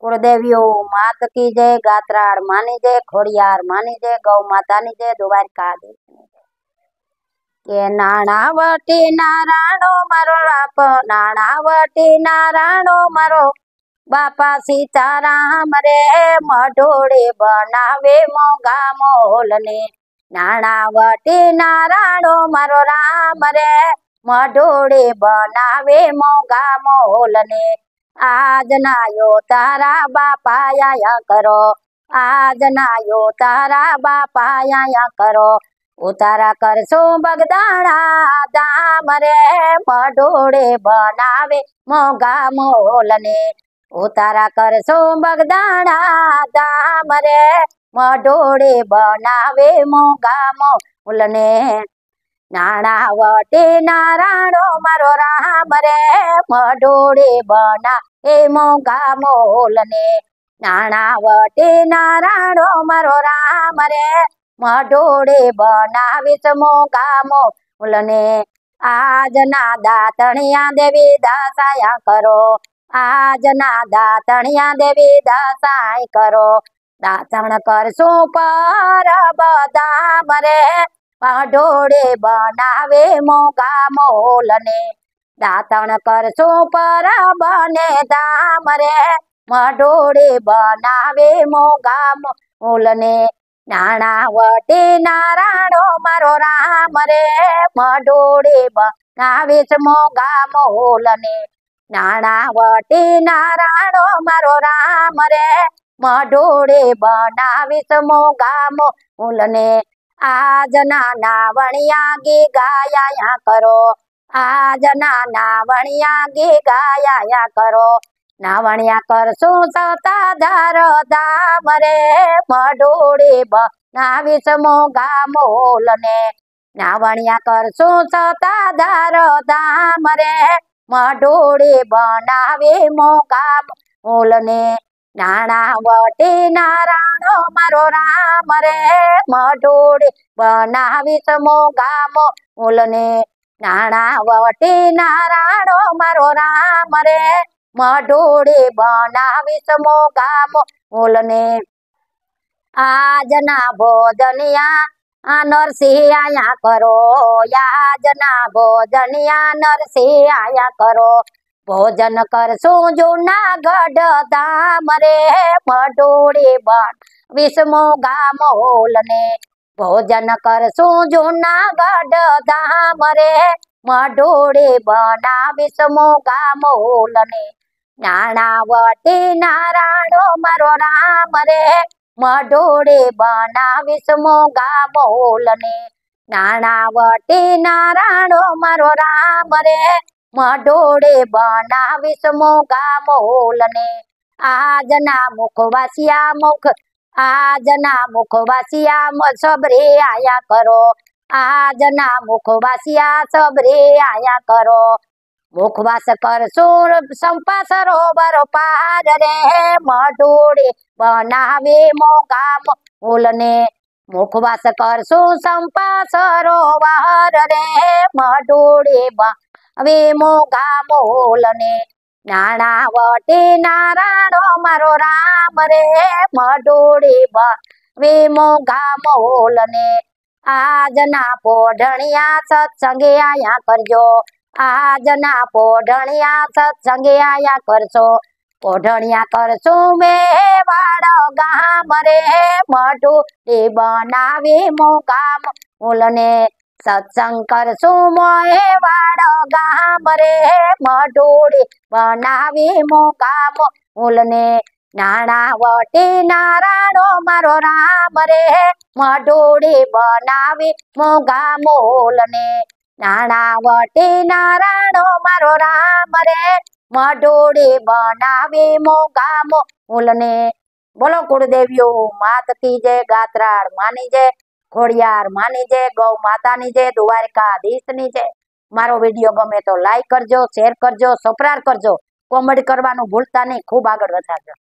કુળદેવીઓ માત કી જય ગાત્રાળ માની જય ખોડિયાર માની જય ગૌ માતાની જય દ્વારકા કે નાણાવટી નારાયણો મારો રાપ નાણાવટી નારાયણો મારો બાપા સીતારામ રે મઢોળે બનાવે મોગા મોલને નાણાવટી નારાયણો મારો રામ રે મઢોળે બનાવે મોગા મોલને આજનાયો તારા બાપા આયા કરો આજનાયો તારા બાપા આયા કરો ઉતારા કરશો બગદાણા દામ રે મઢોડે બનાવે મોગા મોલને ઉતારા કરશો બગદાણા દામ રે મઢોડે બનાવે મોગા મોલને નાણા વટે નારાણો મારો રામ રે મઢોડે બના એ મોગા મોલ ને નાણા વટે નારાણો મારો રામ રે મઢોડે બનાવી મોગા મોલ ને આજના દાતણિયા દેવી દાસાયા કરો આજના દાતણિયા દેવી દાસાય કરો દાતણ કરશું પર બધા મરે પાઢોળે બનાવે મોગા મોલને દાતણ કરશો પર બને દામ રે મઢોળે બનાવે મોગા મોલને નાણા વટે નારાયણો મારો રામ રે મઢોળે બનાવે છે મોગા મોલને નાણા વટે નારાયણો મારો રામ રે મઢોળે બનાવીશ મોગા મોલને આજ નાના વણિયા ગે ગાયા કરો આજ નાના વણિયા ગે ગાયા કરો નાવણિયા કરશું સતા ધાર દામ રે મડોડી બ નાવીસ મોગા મોલ ને નાવણિયા કરશું સતા ધાર દામ રે મડોડી બનાવે મોગા મોલ ને નાણા વટી નારાણો મારો રામ રે મઢોડે બનાવીશ મોગામો મૂલને નાણા વટે નારાણો મારો રામ રે મઢોડે બનાવીશ મોગામો મૂલને આજના ભોજનિયા આ નરસિંહ આયા કરો આજના ભોજનિયા નરસિંહ આયા કરો ભોજન કરશું જુનાગઢ ધામ રે મઢોળી બણ વિષ્ણુ ગામ હોલ ને ભોજન કરશું જુનાગઢ ધામ રે મઢોળી બના વિષ્ણુ ગામ હોલ ને નાણાવટી નારાયણો મારો રામ રે મઢોળે બનાવીશ મોગા બોલને નાણાવટી નારાયણો મારો રામ રે મઢોડે બનાવીશ મોગા મોલને આજના મુખવાસિયા મુખ આજના મુખવાસિયા સબરે આયા કરો આજના મુખવાસિયા સબરે આયા કરો મુખવાસ કરશો સંપા સરોવર પાર રે મઢોડે બનાવે મોગા મોલને મુખવાસ કરશું સંપા સરોવર રે મઢોડે બા વેમો ગામો હોલને નાણા વટે નારાયણો મારો રામ રે મઢોડી બા વેમો ગામો હોલને આજના પોઢણિયા સત્સંગે આયા કરજો આજના પોઢણિયા સત્સંગે આયા કરશો પોઢણિયા કરશું મે વાળો ગામ રે મઢોડી બનાવી મો ગામ હોલને સત્સંગ કરશું મોએ વાડો ગામ રે મઢોડી બનાવી મુકામ મૂલને નાણા વટી નારાયણો મારો રામ રે મઢોડી બનાવી મોગા મોલને નાણા વટી નારાયણો મારો રામ રે મઢોડી બનાવી મોગા મોલને બોલો કુળદેવીઓ માત કી ગાત્રાળ માની જય ખોડિયાર માની જય ગૌ માતાની જય દ્વારકાધીશની છે મારો વિડીયો ગમે તો લાઈક કરજો શેર કરજો સપરાર કરજો કોમેડી કરવાનું ભૂલતા નહીં ખૂબ આગળ વધારજો